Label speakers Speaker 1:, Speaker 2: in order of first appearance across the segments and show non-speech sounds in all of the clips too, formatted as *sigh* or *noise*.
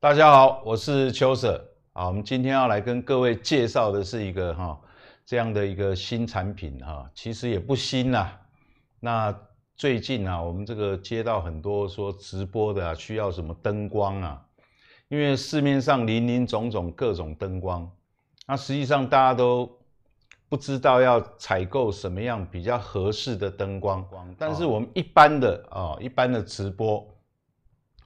Speaker 1: 大家好，我是邱 Sir 啊。我们今天要来跟各位介绍的是一个哈这样的一个新产品哈，其实也不新啦，那最近啊，我们这个接到很多说直播的啊，需要什么灯光啊，因为市面上林林总总各种灯光，那实际上大家都不知道要采购什么样比较合适的灯光。但是我们一般的啊，一般的直播。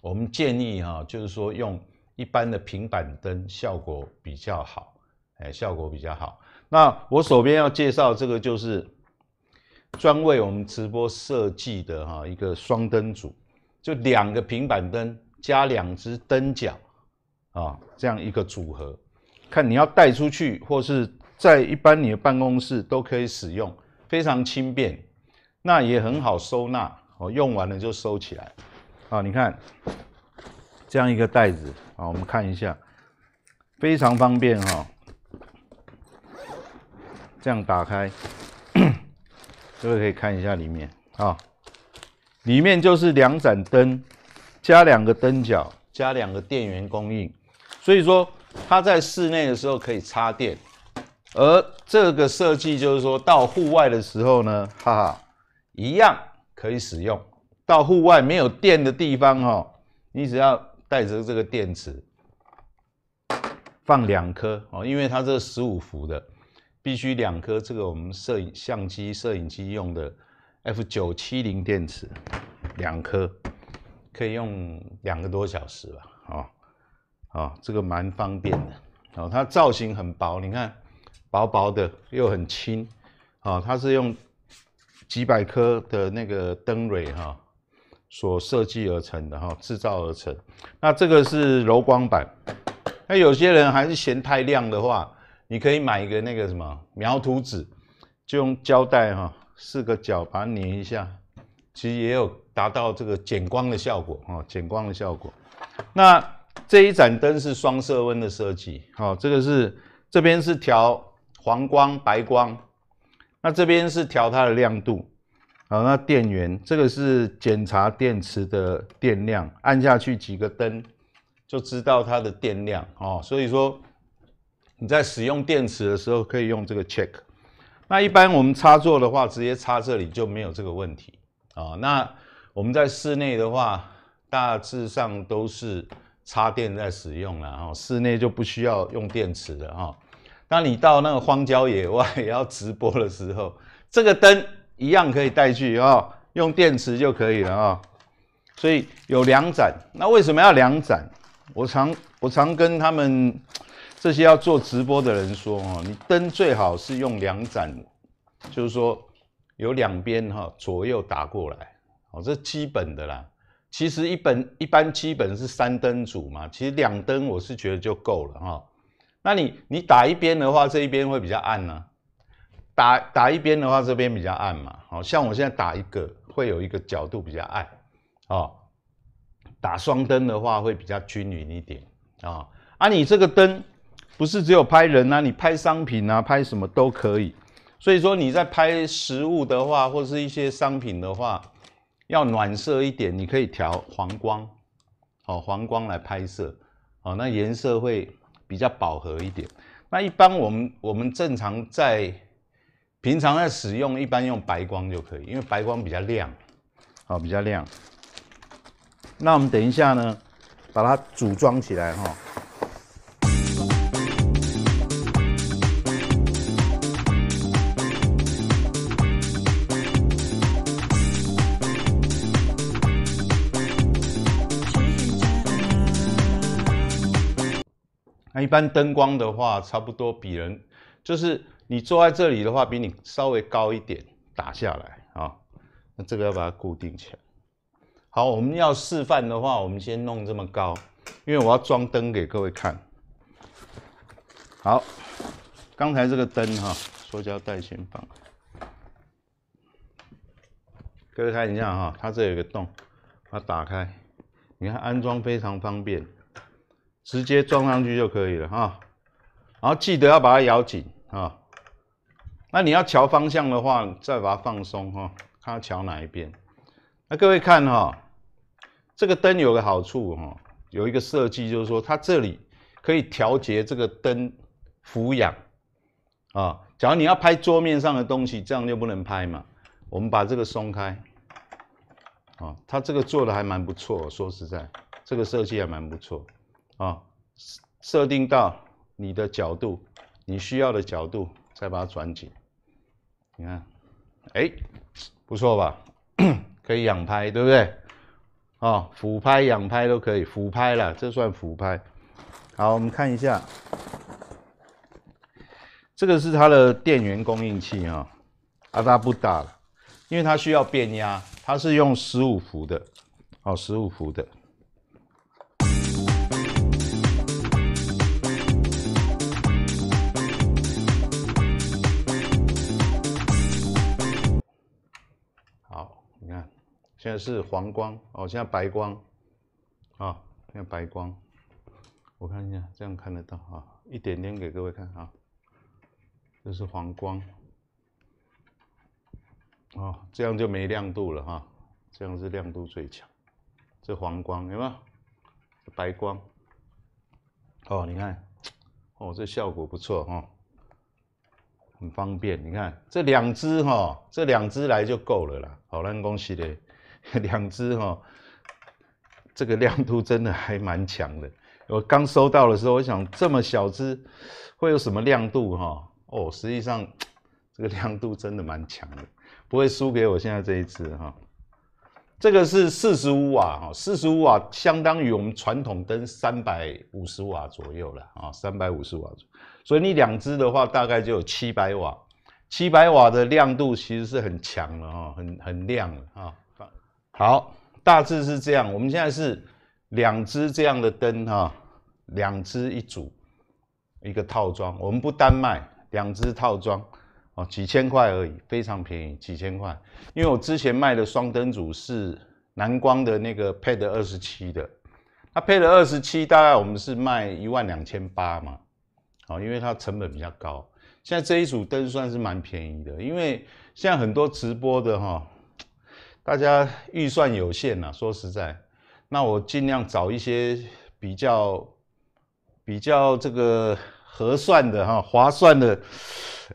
Speaker 1: 我们建议哈，就是说用一般的平板灯效果比较好，哎，效果比较好。那我手边要介绍这个就是专为我们直播设计的哈一个双灯组，就两个平板灯加两只灯脚啊，这样一个组合。看你要带出去或是在一般你的办公室都可以使用，非常轻便，那也很好收纳，哦，用完了就收起来。好，你看这样一个袋子，啊，我们看一下，非常方便哈。这样打开，*clears throat* 各位可以看一下里面，啊，里面就是两盏灯，加两个灯脚，加两个电源供应，所以说它在室内的时候可以插电，而这个设计就是说到户外的时候呢，哈哈，一样可以使用。到户外没有电的地方哦，你只要带着这个电池，放两颗哦，因为它这十五伏的必须两颗。这个我们摄影相机、摄影机用的 F 九七零电池，两颗可以用两个多小时吧。哦哦，这个蛮方便的。哦，它造型很薄，你看薄薄的又很轻。哦，它是用几百颗的那个灯蕊哈。所设计而成的哈，制造而成。那这个是柔光板，那有些人还是嫌太亮的话，你可以买一个那个什么描图纸，就用胶带哈，四个角把它粘一下，其实也有达到这个减光的效果哈，减光的效果。那这一盏灯是双色温的设计，好，这个是这边是调黄光、白光，那这边是调它的亮度。好，那电源这个是检查电池的电量，按下去几个灯就知道它的电量哦。所以说你在使用电池的时候可以用这个 check。那一般我们插座的话，直接插这里就没有这个问题啊。那我们在室内的话，大致上都是插电在使用了哦。室内就不需要用电池了哈。那你到那个荒郊野外 *laughs* 要直播的时候，这个灯。一样可以带去啊，用电池就可以了啊。所以有两盏，那为什么要两盏？我常我常跟他们这些要做直播的人说哦，你灯最好是用两盏，就是说有两边哈，左右打过来，哦，这基本的啦。其实一本一般基本是三灯组嘛，其实两灯我是觉得就够了哈。那你你打一边的话，这一边会比较暗呢。打打一边的话，这边比较暗嘛。好像我现在打一个，会有一个角度比较暗。哦，打双灯的话会比较均匀一点。啊啊，你这个灯不是只有拍人啊，你拍商品啊，拍什么都可以。所以说你在拍实物的话，或是一些商品的话，要暖色一点，你可以调黄光。好，黄光来拍摄。好，那颜色会比较饱和一点。那一般我们我们正常在平常在使用，一般用白光就可以，因为白光比较亮，好，比较亮。那我们等一下呢，把它组装起来哈。那一般灯光的话，差不多比人。就是你坐在这里的话，比你稍微高一点打下来啊，那这个要把它固定起来。好，我们要示范的话，我们先弄这么高，因为我要装灯给各位看。好，刚才这个灯哈，塑胶带先放。各位看一下哈，它这有个洞，把它打开，你看安装非常方便，直接装上去就可以了哈。然后记得要把它咬紧啊。那你要调方向的话，再把它放松哈，看它调哪一边。那各位看哈，这个灯有个好处哈，有一个设计就是说，它这里可以调节这个灯俯仰啊。假如你要拍桌面上的东西，这样就不能拍嘛。我们把这个松开啊，它这个做的还蛮不错，说实在，这个设计还蛮不错啊。设定到。你的角度，你需要的角度，再把它转紧。你看，哎，不错吧？*coughs* 可以仰拍，对不对？哦，俯拍、仰拍都可以。俯拍了，这算俯拍。好，我们看一下，这个是它的电源供应器啊，阿达不大了，因为它需要变压，它是用十五伏的，哦，十五伏的。你看，现在是黄光哦，现在白光啊，现在白光，我看一下，这样看得到啊，一点点给各位看啊，这是黄光哦，这样就没亮度了哈，这样是亮度最强，这黄光有没有？白光哦，你看，哦，这效果不错哈。很方便，你看这两只哈，这两只来就够了啦。好，恭喜嘞，*laughs* 两只哈，这个亮度真的还蛮强的。我刚收到的时候，我想这么小只会有什么亮度哈？哦，实际上这个亮度真的蛮强的，不会输给我现在这一只哈。这个是四十五瓦哈，四十五瓦相当于我们传统灯三百五十瓦左右了啊，三百五十瓦。所以你两只的话，大概就有七百瓦，七百瓦的亮度其实是很强了哈，很很亮了啊。好，大致是这样。我们现在是两只这样的灯哈，两只一组，一个套装。我们不单卖，两只套装。哦，几千块而已，非常便宜，几千块。因为我之前卖的双灯组是蓝光的那个配的二十七的，它配了二十七，大概我们是卖一万两千八嘛。哦，因为它成本比较高。现在这一组灯算是蛮便宜的，因为现在很多直播的哈，大家预算有限呐，说实在，那我尽量找一些比较比较这个。合算的哈，划算的，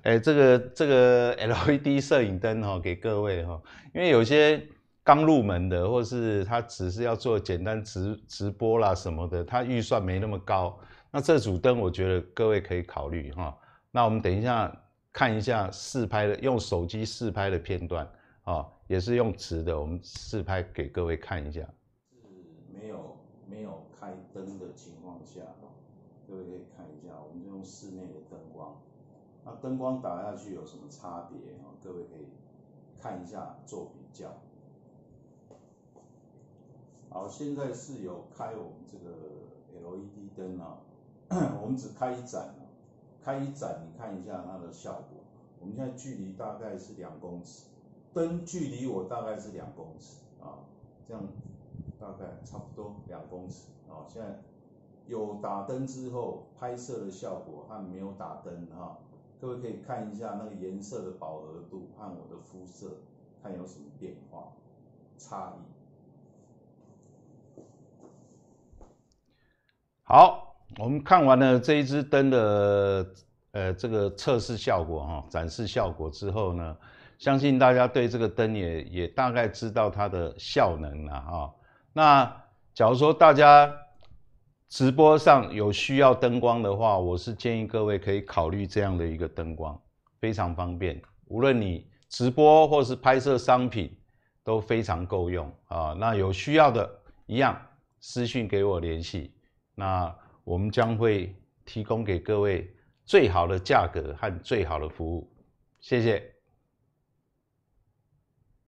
Speaker 1: 哎，这个这个 L E D 摄影灯哈，给各位哈，因为有些刚入门的，或是他只是要做简单直直播啦什么的，他预算没那么高，那这组灯我觉得各位可以考虑哈。那我们等一下看一下试拍的，用手机试拍的片段啊，也是用直的，我们试拍给各位看一下。是没有没有开灯的情况下。各位可以看一下，我们就用室内的灯光，那灯光打下去有什么差别啊？各位可以看一下做比较。好，现在是有开我们这个 LED 灯啊，*clears throat* 我们只开一盏，开一盏，你看一下它的效果。我们现在距离大概是两公尺，灯距离我大概是两公尺啊，这样大概差不多两公尺啊，现在。有打灯之后拍摄的效果和没有打灯哈，各位可以看一下那个颜色的饱和度和我的肤色，看有什么变化差异。好，我们看完了这一支灯的呃这个测试效果哈展示效果之后呢，相信大家对这个灯也也大概知道它的效能了哈。那假如说大家。直播上有需要灯光的话，我是建议各位可以考虑这样的一个灯光，非常方便。无论你直播或是拍摄商品，都非常够用啊。那有需要的，一样私信给我联系，那我们将会提供给各位最好的价格和最好的服务。谢谢。